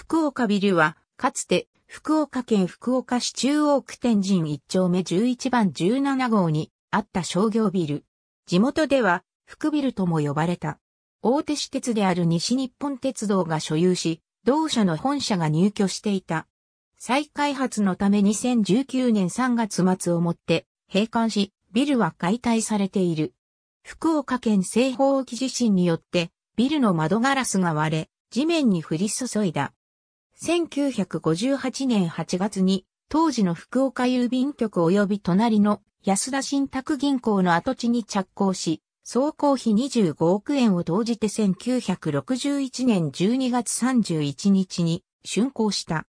福岡ビルは、かつて、福岡県福岡市中央区天神一丁目11番17号にあった商業ビル。地元では、福ビルとも呼ばれた。大手私鉄である西日本鉄道が所有し、同社の本社が入居していた。再開発のため2019年3月末をもって閉館し、ビルは解体されている。福岡県西方沖地震によって、ビルの窓ガラスが割れ、地面に降り注いだ。1958年8月に、当時の福岡郵便局及び隣の安田信託銀行の跡地に着工し、総工費25億円を投じて1961年12月31日に竣工した。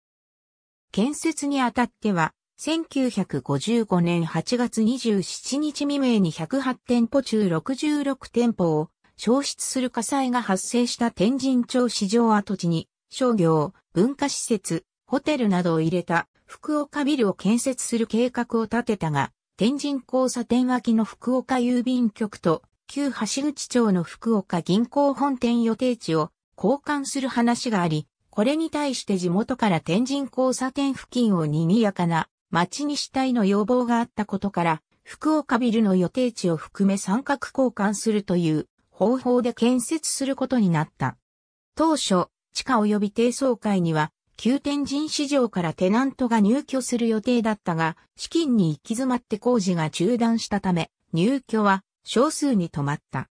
建設にあたっては、1955年8月27日未明に108店舗中66店舗を消失する火災が発生した天神町市場跡地に商業、文化施設、ホテルなどを入れた福岡ビルを建設する計画を立てたが、天神交差点脇の福岡郵便局と旧橋口町の福岡銀行本店予定地を交換する話があり、これに対して地元から天神交差点付近を賑やかな町にしたいの要望があったことから、福岡ビルの予定地を含め三角交換するという方法で建設することになった。当初、地下及び低層階には、旧天神市場からテナントが入居する予定だったが、資金に行き詰まって工事が中断したため、入居は少数に止まった。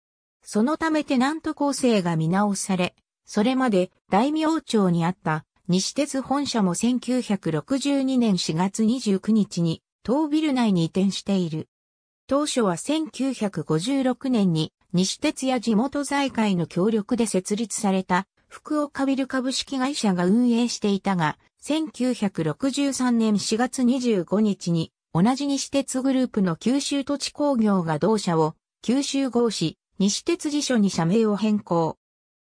そのためテナント構成が見直され、それまで大名町にあった西鉄本社も1962年4月29日に当ビル内に移転している。当初は1956年に西鉄や地元財界の協力で設立された福岡ビル株式会社が運営していたが、1963年4月25日に、同じ西鉄グループの九州土地工業が同社を、九州合市、西鉄辞書に社名を変更。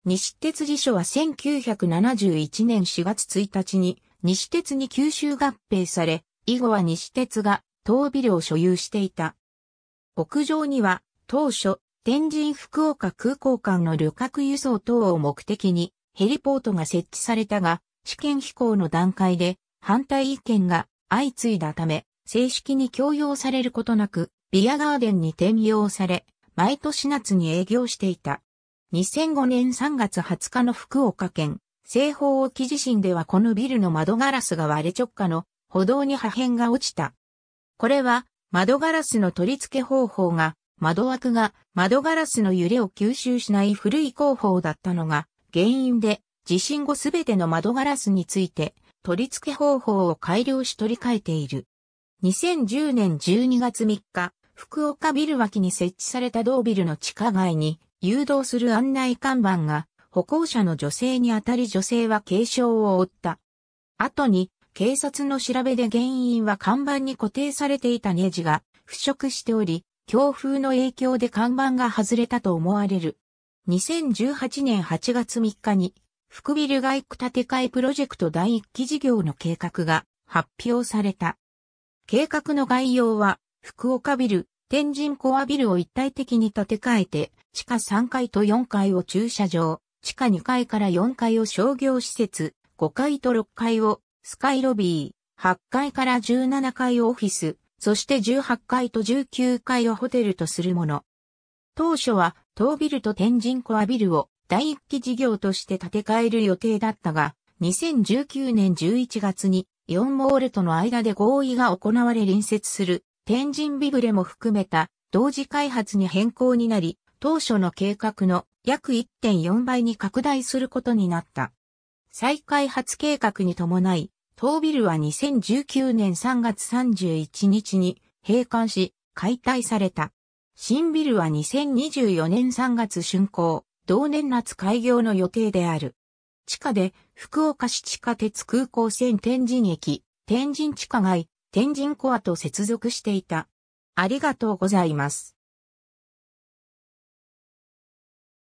西鉄辞書は1971年4月1日に、西鉄に九州合併され、以後は西鉄が、当ビルを所有していた。屋上には、当初、天神福岡空港間の旅客輸送等を目的に、ヘリポートが設置されたが、試験飛行の段階で反対意見が相次いだため、正式に強要されることなく、ビアガーデンに転用され、毎年夏に営業していた。2005年3月20日の福岡県、西方沖地震ではこのビルの窓ガラスが割れ直下の歩道に破片が落ちた。これは窓ガラスの取り付け方法が窓枠が窓ガラスの揺れを吸収しない古い工法だったのが原因で地震後すべての窓ガラスについて取り付け方法を改良し取り替えている。2010年12月3日、福岡ビル脇に設置された同ビルの地下街に誘導する案内看板が歩行者の女性にあたり女性は軽傷を負った。後に警察の調べで原因は看板に固定されていたネジが腐食しており、強風の影響で看板が外れたと思われる。2018年8月3日に、福ビル外区建て替えプロジェクト第1期事業の計画が発表された。計画の概要は、福岡ビル、天神コアビルを一体的に建て替えて、地下3階と4階を駐車場、地下2階から4階を商業施設、5階と6階をスカイロビー、8階から17階をオフィス、そして18階と19階をホテルとするもの。当初は東ビルと天神コアビルを第一期事業として建て替える予定だったが、2019年11月にイオンモールとの間で合意が行われ隣接する天神ビブレも含めた同時開発に変更になり、当初の計画の約1.4倍に拡大することになった。再開発計画に伴い、東ビルは2019年3月31日に閉館し解体された。新ビルは2024年3月竣工、同年夏開業の予定である。地下で、福岡市地下鉄空港線天神駅、天神地下街、天神コアと接続していた。ありがとうございます。